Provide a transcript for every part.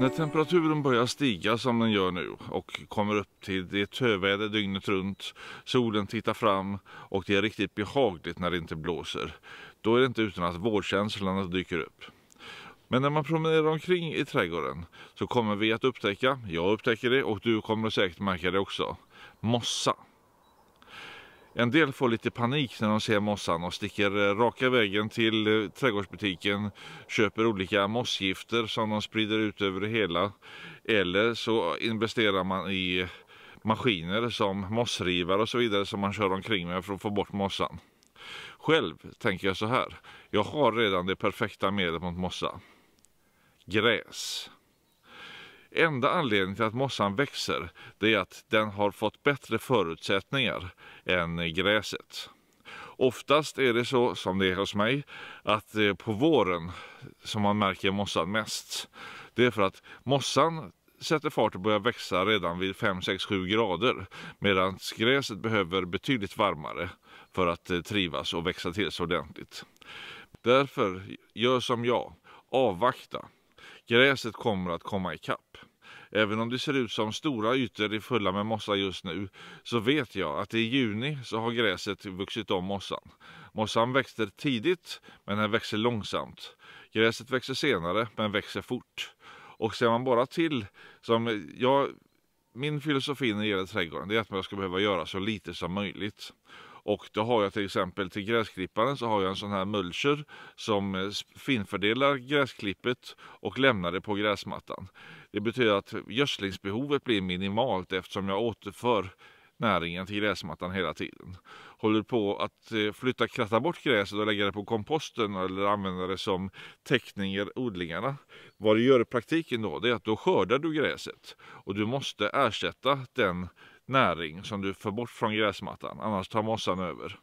När temperaturen börjar stiga som den gör nu och kommer upp till det töväder dygnet runt, solen tittar fram och det är riktigt behagligt när det inte blåser. Då är det inte utan att vårkänslan dyker upp. Men när man promenerar omkring i trädgården så kommer vi att upptäcka, jag upptäcker det och du kommer säkert märka det också, mossa. En del får lite panik när de ser mossan och sticker eh, raka vägen till eh, trädgårdsbutiken, köper olika mossgifter som de sprider ut över det hela. Eller så investerar man i maskiner som mossrivare och så vidare som man kör omkring med för att få bort mossan. Själv tänker jag så här, jag har redan det perfekta medlet mot mossa. Gräs. Enda anledningen till att mossan växer det är att den har fått bättre förutsättningar än gräset. Oftast är det så, som det är hos mig, att det är på våren som man märker mossan mest. Det är för att mossan sätter fart och börjar växa redan vid 5, 6, 7 grader. Medan gräset behöver betydligt varmare för att eh, trivas och växa till sig ordentligt. Därför, gör som jag, avvakta. Gräset kommer att komma i kapp. Även om det ser ut som stora ytor är fulla med mossa just nu så vet jag att i juni så har gräset vuxit om mossan. Mossan växer tidigt men den växer långsamt. Gräset växer senare men växer fort. Och ser man bara till, som jag, min filosofi när det gäller trädgården det är att man ska behöva göra så lite som möjligt. Och då har jag till exempel till gräsklipparen så har jag en sån här mulcher som eh, finfördelar gräsklippet och lämnar det på gräsmattan. Det betyder att gödslingsbehovet blir minimalt eftersom jag återför näringen till gräsmattan hela tiden. Håller på att eh, flytta, kratta bort gräset och lägga det på komposten eller använda det som täckning i odlingarna. Vad du gör i praktiken då, det är att då skördar du gräset och du måste ersätta den näring som du får bort från gräsmattan, annars tar mossan över.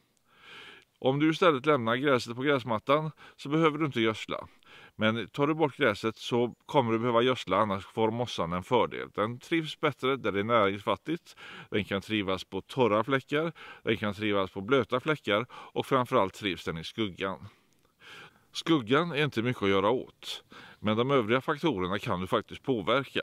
Om du istället lämnar gräset på gräsmattan så behöver du inte gödsla. Men tar du bort gräset så kommer du behöva gödsla annars får mossan en fördel. Den trivs bättre där det är näringsfattigt. Den kan trivas på torra fläckar, den kan trivas på blöta fläckar och framförallt trivs den i skuggan. Skuggan är inte mycket att göra åt, men de övriga faktorerna kan du faktiskt påverka.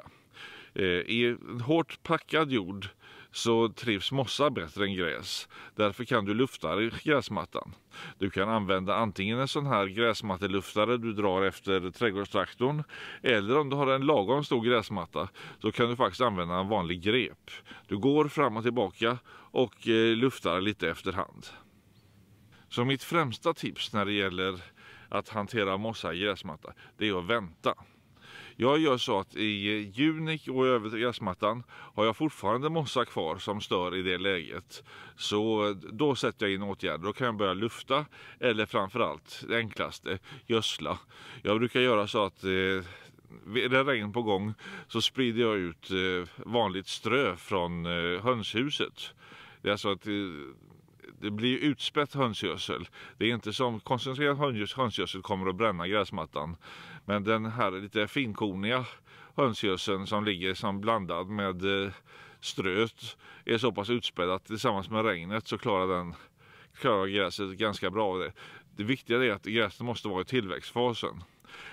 Eh, I hårt packad jord så trivs mossa bättre än gräs. Därför kan du lufta gräsmattan. Du kan använda antingen en sån här gräsmatteluftare du drar efter trädgårdstraktorn eller om du har en lagom stor gräsmatta så kan du faktiskt använda en vanlig grep. Du går fram och tillbaka och eh, luftar lite efterhand. Så mitt främsta tips när det gäller att hantera mossa i gräsmatta, det är att vänta. Jag gör så att i juni och över gräsmattan har jag fortfarande mossa kvar som stör i det läget. Så då sätter jag in åtgärder. Då kan jag börja lufta eller framförallt det enklaste, gödsla. Jag brukar göra så att eh, är det regn på gång så sprider jag ut eh, vanligt strö från eh, hönshuset. Det är alltså ett det blir utspätt hönsgödsel. Det är inte som koncentrerad hönsgödsel kommer att bränna gräsmattan. Men den här lite finkorniga hönsgödseln som ligger som blandad med eh, ströt är så pass utspädd att tillsammans med regnet så klarar den klarar gräset ganska bra. Det, det viktiga är att gräset måste vara i tillväxtfasen.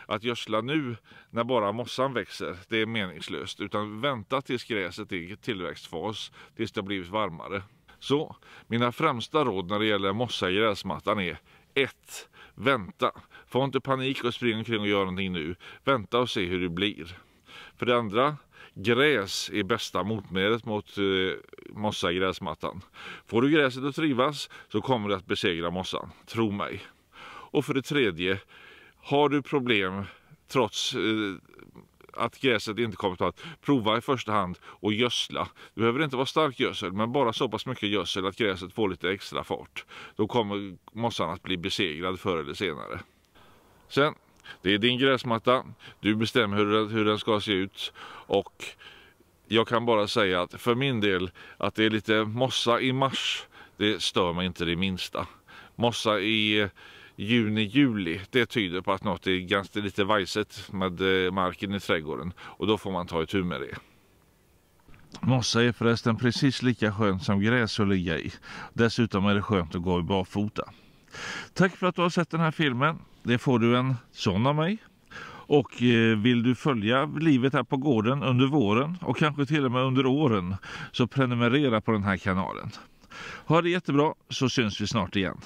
Att gödsla nu när bara mossan växer, det är meningslöst. Utan vänta tills gräset är i tillväxtfas, tills det har blivit varmare. Så mina främsta råd när det gäller mossa i gräsmattan är 1. Vänta. Få inte panik och spring omkring och gör någonting nu. Vänta och se hur det blir. För det andra, gräs är bästa motmedlet mot eh, mossa i gräsmattan. Får du gräset att trivas så kommer du att besegra mossan. Tro mig. Och för det tredje, har du problem trots eh, att gräset inte kommer att Prova i första hand och gödsla. Det behöver inte vara stark gödsel, men bara så pass mycket gödsel att gräset får lite extra fart. Då kommer mossan att bli besegrad förr eller senare. Sen, det är din gräsmatta. Du bestämmer hur hur den ska se ut och jag kan bara säga att för min del att det är lite mossa i mars, det stör mig inte det minsta. Mossa i juni, juli. Det tyder på att något är ganska lite vajset med eh, marken i trädgården och då får man ta itu med det. Mossa är förresten precis lika skönt som gräs att ligga i. Dessutom är det skönt att gå i barfota. Tack för att du har sett den här filmen. Det får du en sån av mig. Och eh, vill du följa livet här på gården under våren och kanske till och med under åren så prenumerera på den här kanalen. Ha det jättebra så syns vi snart igen.